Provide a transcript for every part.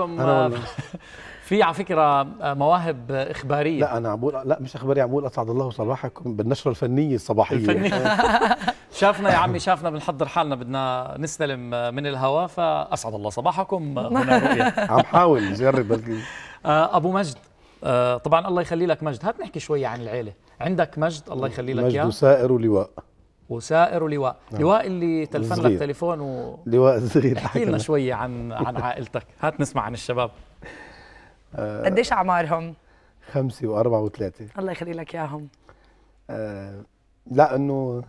معكم آه، في على فكره آه، مواهب اخباريه لا انا عم بقول لا مش اخباريه عم بقول اسعد الله صباحكم بالنشره الفنيه الصباحيه الفنية. شافنا يا عمي شافنا بنحضر حالنا بدنا نستلم آه، من الهواء فاسعد الله صباحكم عم حاول جرب ابو مجد طبعا الله يخلي لك مجد هات نحكي شويه عن العيله عندك مجد الله يخلي لك اياه مجد سائر ولواء وسائر لواء نعم. لواء اللي تلفن لك تليفون و... لواء صغير احكي لنا شوية عن عن عائلتك هات نسمع عن الشباب آه قديش أعمارهم؟ خمسة وأربعة وثلاثة الله يخلي لك إياهم آه لا إنه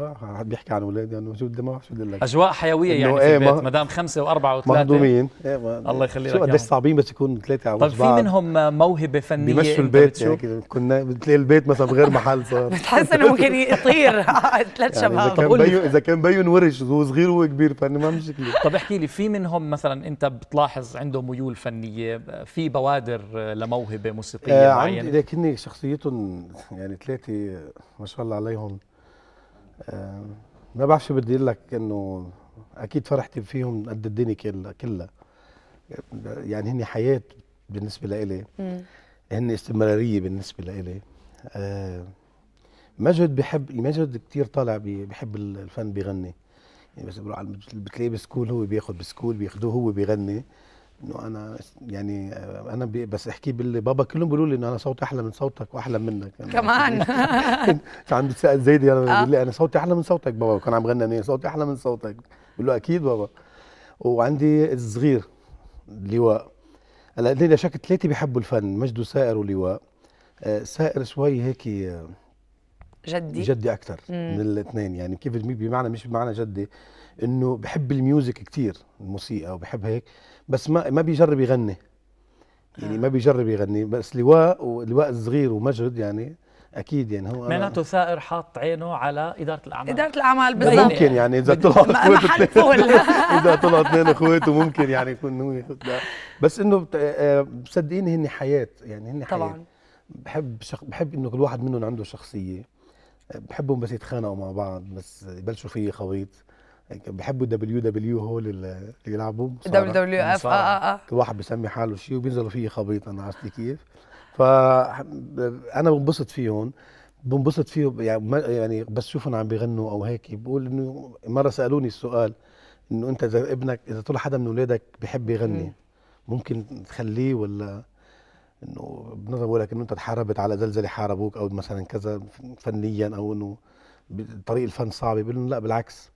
آه، حد بيحكي عن اولادي انه شو بدي ما شو بدي لك اجواء حيويه يعني في إيه، البيت ما دام خمسه واربعه وثلاثه مهضومين ايه الله يخلي لك قديش صعبين بس يكونوا ثلاثه على طيب في منهم موهبه فنيه بيمشوا البيت يعني كنا بتلاقي البيت مثلا بغير محل صار بتحس انه ممكن يطير ثلاث شباب يعني اذا كان بيو اذا كان بيو ورش هو صغير وهو كبير فاني ما مشكله طب احكي لي في منهم مثلا انت بتلاحظ عنده ميول فنيه في بوادر لموهبه موسيقيه آه معينه لكن شخصيتهم يعني ثلاثه ما شاء الله عليهم آه، ما بعرفش بدي اقول لك انه اكيد فرحتي فيهم قد الدنيا كلها كلها يعني هن حياه بالنسبه لإلي هن استمراريه بالنسبه لإلي آه، مجد بحب مجد كثير طالع بحب الفن بيغني يعني بس بروح على بتلاقيه بسكول هو بياخذ بسكول بياخذوه هو بيغني انه انا يعني آه، انا بس احكي باللي بابا كلهم بيقولوا لي انه انا صوتي احلى من صوتك واحلى منك يعني كمان عم بتسال زيدي انا بيقول لي انا صوتي احلى من صوتك بابا كان عم غنى انا صوتي احلى من صوتك بقول له اكيد بابا وعندي الصغير لواء هلا ليلى شك ثلاثه بيحبوا الفن مجد سائر ولواء آه، سائر شوي هيك آه، جدي جدي اكثر من الاثنين يعني كيف بمعنى مش بمعنى جدي انه بحب الميوزك كثير الموسيقى وبحب هيك بس ما ما بيجرب يغني يعني آه. ما بيجرب يغني بس لواء ولواء الصغير ومجد يعني اكيد يعني هو معناته ثائر حاط عينه على اداره الاعمال اداره الاعمال بالضبط ممكن يعني اذا طلعوا اخوات اذا طلعوا اثنين اخواته ممكن يعني يكون هو بس انه آه، آه، صدقيني هن حياه يعني هن حياه طبعا بحب شخ... بحب انه كل واحد منهم عنده شخصيه بحبهم بس يتخانقوا مع بعض بس يبلشوا فيه خويط بحبوا الدبليو دبليو هول اللي يلعبوا دبليو دبليو اف اه اه اه كل واحد بيسمي حاله شيء وبينزلوا فيه خبيط انا عرفت كيف ف انا بنبسط فيهم بنبسط فيهم يعني, يعني بس شوفهم عم بيغنوا او هيك بقول انه مره سالوني السؤال انه انت اذا ابنك اذا طلع حدا من اولادك بحب يغني ممكن تخليه ولا انه بنظر بقول لك انه انت تحاربت على زلزله حاربوك او مثلا كذا فنيا او انه طريق الفن صعب بيقول لهم لا بالعكس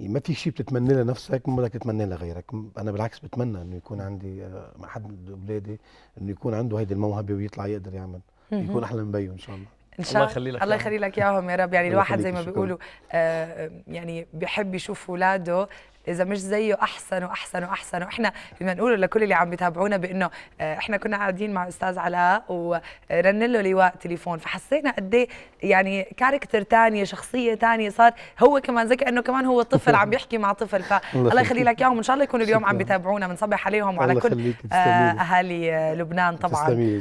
يعني ما في شيء بتتمنى لنفسك ما بدك تتمنى لغيرك انا بالعكس بتمنى انه يكون عندي مع آه، حد من اولادي انه يكون عنده هيدي الموهبه ويطلع يقدر يعمل يكون احلى من بيه ان شاء الله ان شاء الله يخلي لك الله يخلي لك اياهم يا رب يعني الواحد زي ما بيقولوا آه،, آه يعني بيحب يشوف اولاده اذا مش زيه احسن واحسن واحسن واحنا بدنا نقول لكل اللي عم بيتابعونا بانه آه، احنا كنا قاعدين مع استاذ علاء ورن له لواء تليفون فحسينا قد إيه يعني كاركتر ثانيه شخصيه ثانيه صار هو كمان زي كانه كمان هو طفل عم يحكي مع طفل فالله يخلي لك اياهم ان شاء الله يكونوا اليوم عم بيتابعونا بنصبح عليهم وعلى كل آه، اهالي آه، لبنان طبعا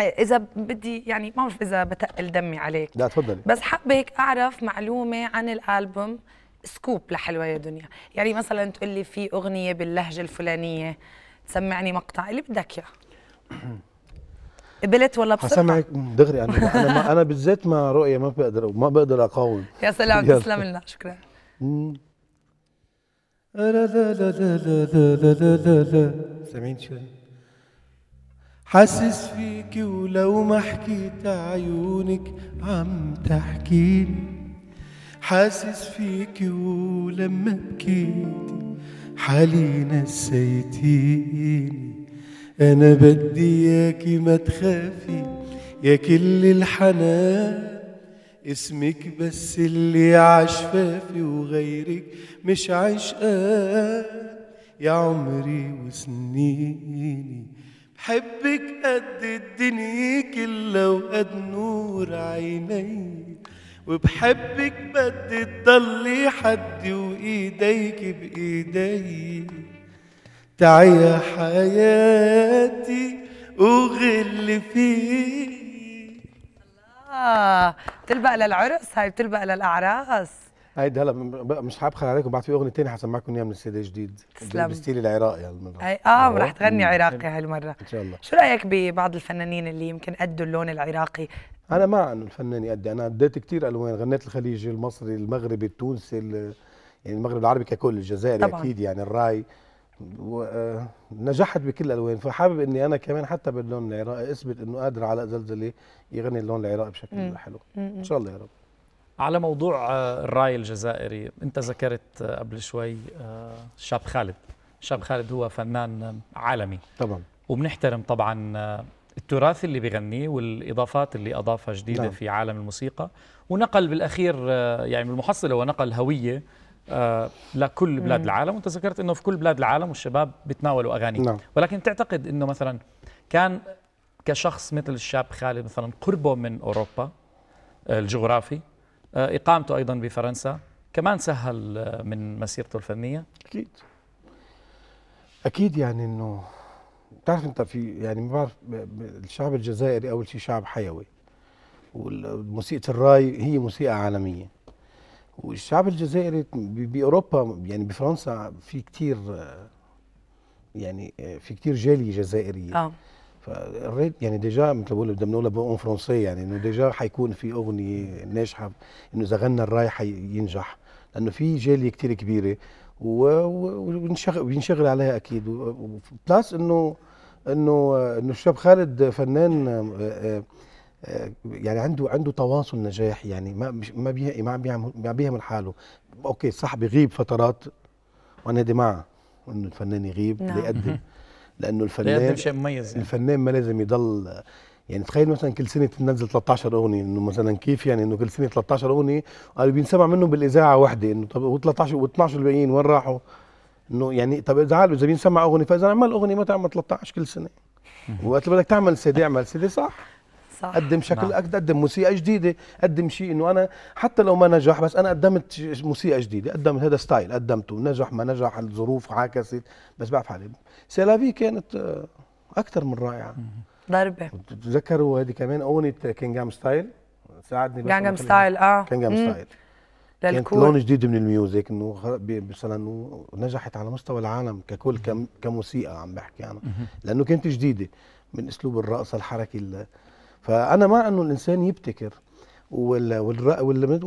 اذا بدي يعني ما بعرف اذا بتقل دمي عليك لا تفضلي بس حابه هيك اعرف معلومه عن الالبوم سكوب لحلوه يا دنيا يعني مثلا تقول لي في اغنيه باللهجه الفلانيه تسمعني مقطع اللي بدك اياه قبلت ولا بسرعه هسمعك دغري انا انا, ما أنا بالذات ما رؤيه ما بقدر ما بقدر اقاوم يا سلام تسلم لنا شكرا سامعين شوي حاسس فيكي ولو ما حكيت عيونك عم تحكيلي حاسس فيكي ولما بكيتي حالي نسيتيني انا بدي ياكي ما تخافي يا كل الحنان اسمك بس اللي عشفافي وغيرك مش عشقان يا عمري وسنيني بحبك قد الدنيا كلها وقد نور عينيك وبحبك بدي تضلي حدي وإيديك بإيدي تعيا حياتي وغل فيك الله بتلبق للعرس هاي بتلبق للأعراس هيدي هلا مش خلي عليكم بعد في اغنيه ثانيه حسمعكم اياها من السيده جديد تسلم بستيل العراقي هالمره هاي اه رح تغني عراقي هالمره ان شاء الله شو رايك ببعض الفنانين اللي يمكن ادوا اللون العراقي انا مع انه الفنان يأدي انا اديت كثير الوان غنيت الخليجي المصري المغربي التونسي يعني المغرب العربي ككل الجزائري طبعاً. اكيد يعني الراي ونجحت آه، بكل الالوان فحابب اني انا كمان حتى باللون العراقي اثبت انه قادر على زلزله يغني اللون العراقي بشكل مم. حلو ان شاء الله يا رب على موضوع آه، الراي الجزائري انت ذكرت آه، قبل شوي شاب خالد شاب خالد هو فنان عالمي طبعا وبنحترم طبعا التراث اللي بيغنيه والاضافات اللي اضافها جديده نعم. في عالم الموسيقى ونقل بالاخير آه، يعني بالمحصله ونقل هويه آه، لكل بلاد العالم وانت ذكرت انه في كل بلاد العالم والشباب بيتناولوا اغاني نعم. ولكن تعتقد انه مثلا كان كشخص مثل الشاب خالد مثلا قربه من اوروبا آه، الجغرافي اقامته ايضا بفرنسا كمان سهل من مسيرته الفنيه اكيد اكيد يعني انه بتعرف انت في يعني ما بعرف الشعب الجزائري اول شيء شعب حيوي وموسيقى الراي هي موسيقى عالميه والشعب الجزائري باوروبا يعني بفرنسا في كثير يعني في كثير جاليه جزائريه اه فالريت يعني ديجا مثل بقول بدنا نقولها بون فرونسي يعني انه ديجا حيكون في اغنيه ناجحه انه اذا غنى الراي حينجح لانه في جاليه كثير كبيره وينشغل عليها اكيد بلس انه انه انه الشاب خالد فنان آه، آه، يعني عنده عنده تواصل نجاح يعني ما ما بيه ما بيعمل ما بيعمل حاله اوكي صح بيغيب فترات وانا دي معه انه الفنان يغيب نعم. ليقدم لانه الفنان ليقدم شيء مميز يعني. الفنان ما لازم يضل يعني تخيل مثلا كل سنه تنزل 13 اغنيه انه مثلا كيف يعني انه كل سنه 13 اغنيه قالوا بينسمع منهم بالاذاعه وحده انه طب و13 و12 الباقيين وين راحوا؟ انه يعني طب اذا عالوا اذا بينسمع اغنيه فاذا عمل اغنيه ما تعمل 13 كل سنه وقت بدك تعمل سيدي اعمل سيدي صح صح قدم شكل نعم. قدم موسيقى جديده قدم شيء انه انا حتى لو ما نجح بس انا قدمت موسيقى جديده قدمت هذا ستايل قدمته نجح ما نجح الظروف عاكست بس بعرف حالي سيلافي كانت اكثر من رائعه ضربه تذكروا هذه كمان اغنيه كينجام ستايل ساعدني كينجام ستايل اه كينجام ستايل كانت لون جديد من الميوزك انه مثلا نجحت على مستوى العالم ككل كموسيقى عم بحكي انا لانه كانت جديده من اسلوب الرقص الحركي فانا مع انه الانسان يبتكر وال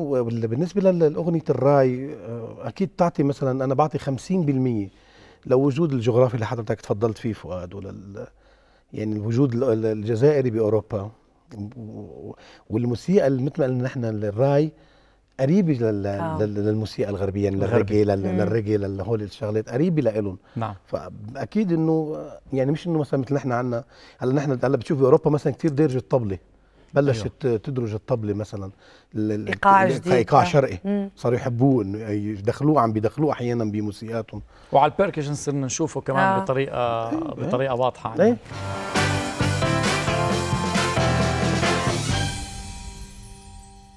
بالنسبه لاغنيه الراي آه، اكيد تعطي مثلا انا بعطي 50% لوجود لو الجغرافي اللي حضرتك تفضلت فيه فؤاد ولل يعني الوجود الجزائري باوروبا والموسيقى مثل ما قلنا نحن الراي قريبه آه. لل... للموسيقى الغربيه يعني للريجي لل... للريجي لهول الشغلات قريبه لهم نعم فاكيد انه يعني مش انه مثلا مثل نحن عندنا هلا نحن هلا بتشوف باوروبا مثلا كثير درجه الطبله بلشت أيوة. تدرج الطبلة مثلا ايقاع جديد ايقاع آه. شرقي مم. صاروا يحبوه انه يدخلوه عم بيدخلوه احيانا بموسيقاتهم وعلى البيركشن صرنا نشوفه كمان آه. بطريقه إيه. بطريقه واضحه يعني.